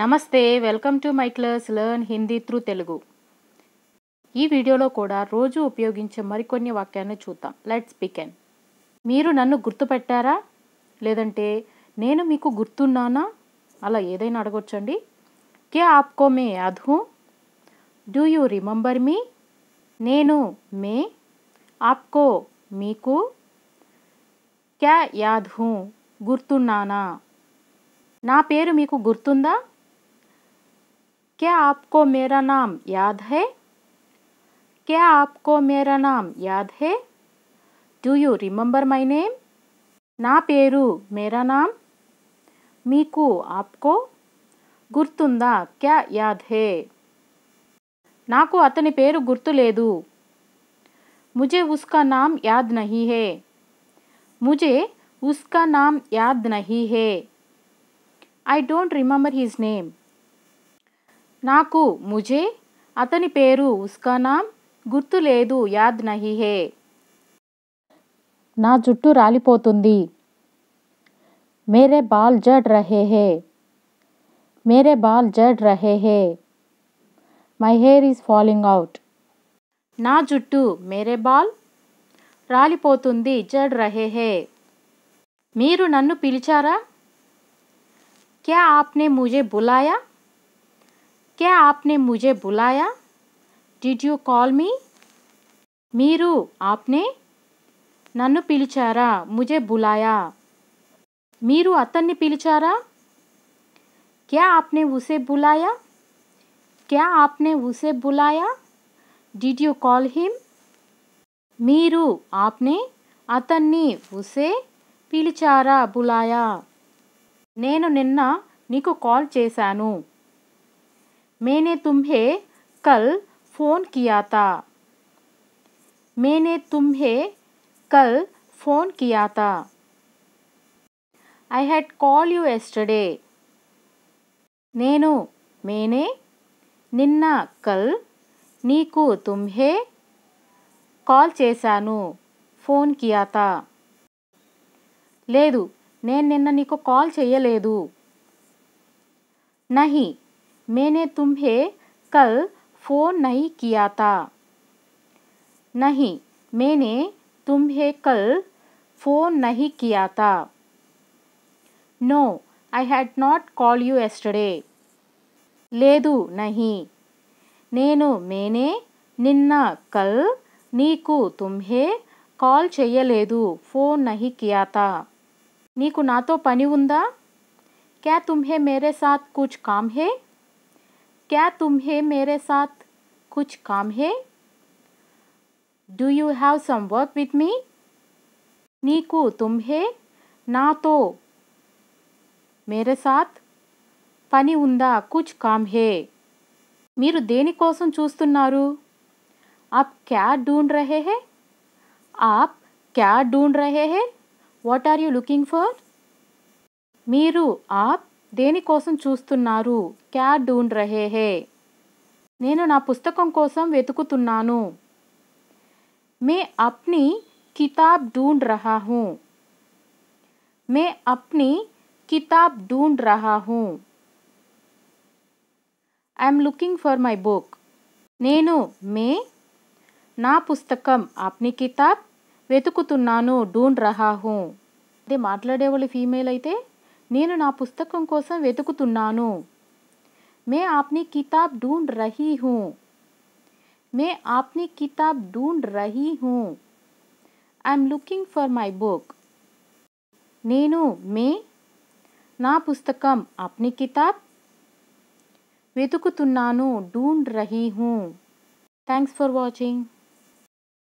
నమస్తే welcome to my class learn Hindi through Telugu ఈ వీడియోలో కూడా రోజు ఉపయోగించే మరికొన్ని వాక్యాన్ని చూద్దాం లెట్స్ బికెన్ మీరు నన్ను గుర్తుపెట్టారా లేదంటే నేను మీకు గుర్తున్నానా అలా ఏదైనా అడగొచ్చండి కే ఆప్కో మే అధు డూ యూ రిమంబర్ మీ నేను మే ఆప్కో మీకు క్యా యాధు గుర్తున్నానా నా పేరు మీకు గుర్తుందా क्या आपको मेरा नाम याद है क्या आपको मेरा नाम याद है do you remember my name ना पेरू मेरा नाम मीकु आपको गुर्तुंदा क्या याद है नाकू अतने पेरु गुर्तु लेदु मुझे उसका नाम याद नहीं है मुझे उसका नाम याद नहीं है I don't remember his name నాకు ముజే అతని పేరు ఉస్కా గుర్తు లేదు యాద్ నహిహే నా జుట్టు రాలిపోతుంది మేరే బాల్ జడ్ రహే హే మేరే బాల్ జడ్ రహే హే my hair is falling out నా జుట్టు మేరే బాల్ రాలిపోతుంది జడ్ రహే హే మీరు నన్ను పిలిచారా క్యా ఆప్నే ముజే బులాయా क्या आपने मुझे बुलाया डिड यू कॉल मी मीरू आपने नन्नु पीलचारा मुझे बुलाया मीरू अतन्नी पीलचारा क्या आपने उसे बुलाया क्या आपने उसे बुलाया डिड यू कॉल हिम मीरू आपने अतन्नी उसे पीलचारा बुलाया नैन निना नीक कॉल चसा मैंने तुम्हें कल फ़ोन किया था मैंने तुम्हें कल फ़ोन किया था I had call you yesterday నేను మేనే నిన్న కల్ నీకు తుమ్హే కాల్ చేశాను ఫోన్ కియాతా లేదు నేను నిన్న నీకు కాల్ చేయలేదు నహి मैंने तुम्हें कल फ़ोन नहीं किया था नहीं मैंने तुम्हें कल फ़ोन नहीं किया था no I had not call you yesterday लेदु नहीं नेनु मैंने निन्ना कल नीकु तुम्हें कॉल चेयलेदु फ़ोन नहीं किया था नीकु ना तो पनी हुंदा क्या तुम्हें मेरे साथ कुछ काम है क्या तुम्हें मेरे साथ कुछ काम है do you have some work with me नीकू तुम्हें ना तो मेरे साथ पनी उंदा कुछ काम है మీరు దేనికోసం చూస్తున్నారు ఆప్ క్యా డూన్ రహే హే ఆప్ క్యా డూన్ రహే హే what are you looking for మీరు ఆప్ దేని కోసం చూస్తున్నారు క్యాడ్ దూన్ rahe he నేను నా పుస్తకం కోసం వెతుకుతున్నాను మే apni किताब ढूंढ रहा हूं मैं अपनी किताब ढूंढ रहा हूं I am looking for my book నేను మే నా పుస్తకం apni किताब వెతుకుతున్నాను దూన్ raha hu ఇది మాట్లాడేది ఫీమేల్ అయితే నేను నా పుస్తకం కోసం వెతుకుతున్నాను మే ఆప్ని కితాబ్ ढूंढ रही हूँ मैं आपनी किताब ढूंढ रही हूँ I am looking for my book నేను మే నా పుస్తకం అప్ని కితాబ్ వెతుకుతున్నాను డూండ్ రహీ హూ థ్యాంక్స్ ఫర్ వాచింగ్